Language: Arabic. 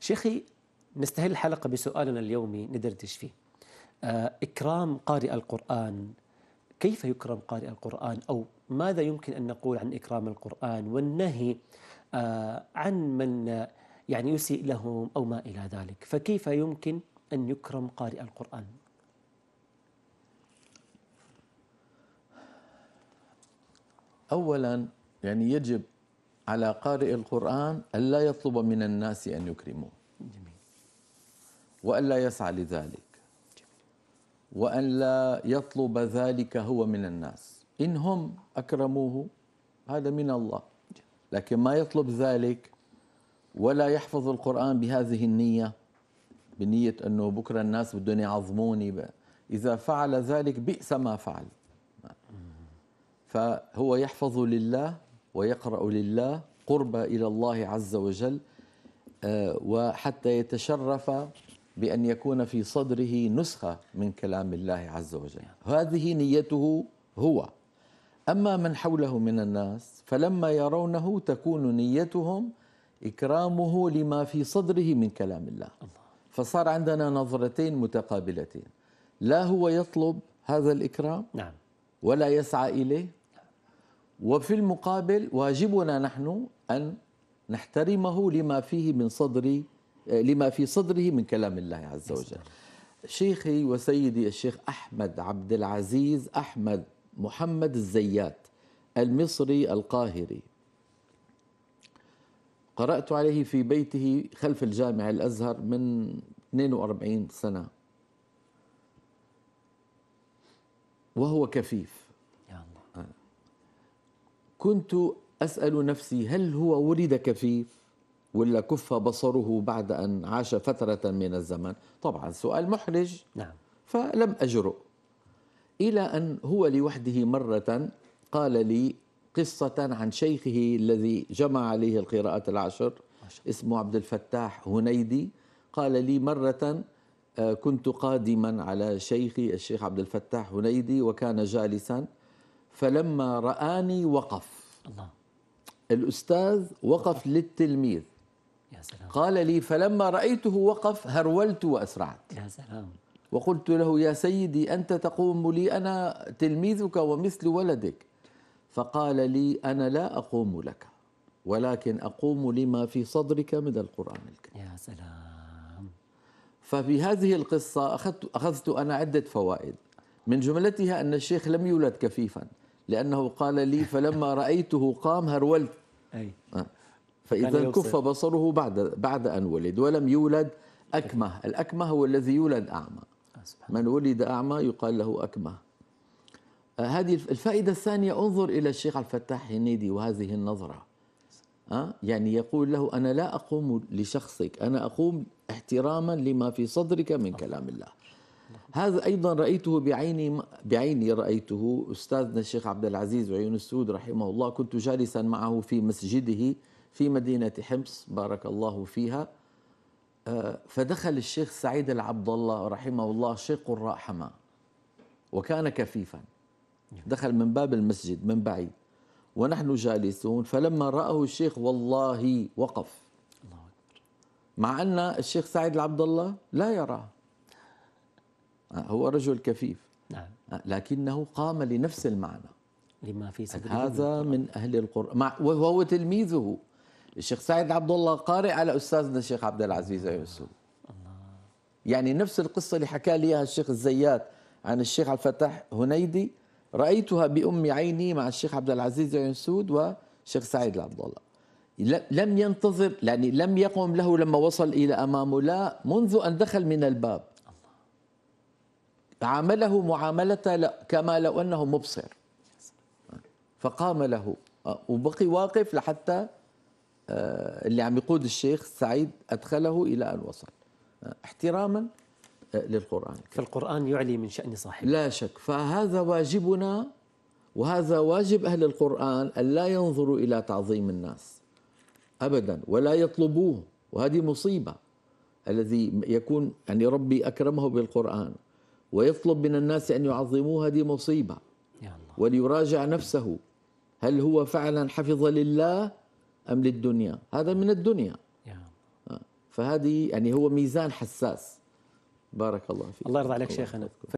شيخي نستهل الحلقة بسؤالنا اليومي ندردش فيه آه، إكرام قارئ القرآن كيف يكرم قارئ القرآن أو ماذا يمكن أن نقول عن إكرام القرآن والنهي آه، عن من يعني يسيء لهم أو ما إلى ذلك فكيف يمكن أن يكرم قارئ القرآن أولا يعني يجب على قارئ القرآن ألا يطلب من الناس أن يكرموه وألا يسعى لذلك وأن لا يطلب ذلك هو من الناس إن هم أكرموه هذا من الله لكن ما يطلب ذلك ولا يحفظ القرآن بهذه النية بنية أنه بكرة الناس بدهم يعظموني إذا فعل ذلك بئس ما فعل فهو يحفظ لله ويقرأ لله قرب إلى الله عز وجل آه، وحتى يتشرف بأن يكون في صدره نسخة من كلام الله عز وجل هذه نيته هو أما من حوله من الناس فلما يرونه تكون نيتهم إكرامه لما في صدره من كلام الله فصار عندنا نظرتين متقابلتين لا هو يطلب هذا الإكرام نعم ولا يسعى إليه وفي المقابل واجبنا نحن أن نحترمه لما فيه من صدر لما في صدره من كلام الله عز وجل شيخي وسيدي الشيخ أحمد عبد العزيز أحمد محمد الزيات المصري القاهري قرأت عليه في بيته خلف الجامع الأزهر من 42 سنة وهو كفيف كنت أسأل نفسي هل هو ولد كفيف ولا كف بصره بعد أن عاش فترة من الزمن طبعا سؤال محرج نعم. فلم أجرؤ إلى أن هو لوحده مرة قال لي قصة عن شيخه الذي جمع عليه القراءات العشر اسمه عبد الفتاح هنيدي قال لي مرة آه، كنت قادما على شيخي الشيخ عبد الفتاح هنيدي وكان جالسا فلما رآني وقف الله الأستاذ وقف للتلميذ يا سلام قال لي فلما رأيته وقف هرولت وأسرعت يا سلام وقلت له يا سيدي أنت تقوم لي أنا تلميذك ومثل ولدك فقال لي أنا لا أقوم لك ولكن أقوم لما في صدرك من القرآن الكريم يا سلام ففي هذه القصة أخذت, أخذت أنا عدة فوائد من جملتها أن الشيخ لم يولد كفيفا لأنه قال لي فلما رأيته قام هرولت أي. آه. فإذا كف بصره بعد بعد أن ولد ولم يولد أكمه الأكمه هو الذي يولد أعمى من ولد أعمى يقال له أكمه آه، هذه الفائدة الثانية انظر إلى الشيخ عبد الفتاح هنيدي وهذه النظرة آه، يعني يقول له أنا لا أقوم لشخصك أنا أقوم احتراما لما في صدرك من كلام الله هذا أيضا رأيته بعيني بعيني رأيته أستاذنا الشيخ عبد العزيز عيون السود رحمه الله كنت جالسا معه في مسجده في مدينة حمص بارك الله فيها آه، فدخل الشيخ سعيد العبد الله رحمه الله شيخ قراء وكان كفيفا دخل من باب المسجد من بعيد ونحن جالسون فلما رآه الشيخ والله وقف مع أن الشيخ سعيد العبد الله لا يراه هو رجل كفيف نعم آه، لكنه قام لنفس المعنى لما في صدره هذا من أهل القرآن وهو تلميذه الشيخ سعيد عبد الله قارئ على أستاذنا الشيخ عبد العزيز يوسف يعني نفس القصة اللي حكى لي إياها الشيخ الزيات عن الشيخ عبد الفتاح هنيدي رأيتها بأم عيني مع الشيخ عبد العزيز ينسود والشيخ سعيد عبد الله لم ينتظر يعني لم يقم له لما وصل إلى أمامه لا منذ أن دخل من الباب تعامله معاملة كما لو أنه مبصر فقام له وبقي واقف لحتى آه، اللي عم يقود الشيخ سعيد أدخله إلى أن وصل احتراما آه، للقرآن فالقرآن يعلي من شأن صاحبه لا شك فهذا واجبنا وهذا واجب أهل القرآن أن لا ينظروا إلى تعظيم الناس أبدا ولا يطلبوه وهذه مصيبة الذي يكون يعني ربي أكرمه بالقرآن ويطلب من الناس أن يعظموها دي مصيبة وليراجع نفسه هل هو فعلا حفظ لله أم للدنيا هذا من الدنيا آه. فهذه يعني هو ميزان حساس بارك الله فيك الله يرضى عليك شيخنا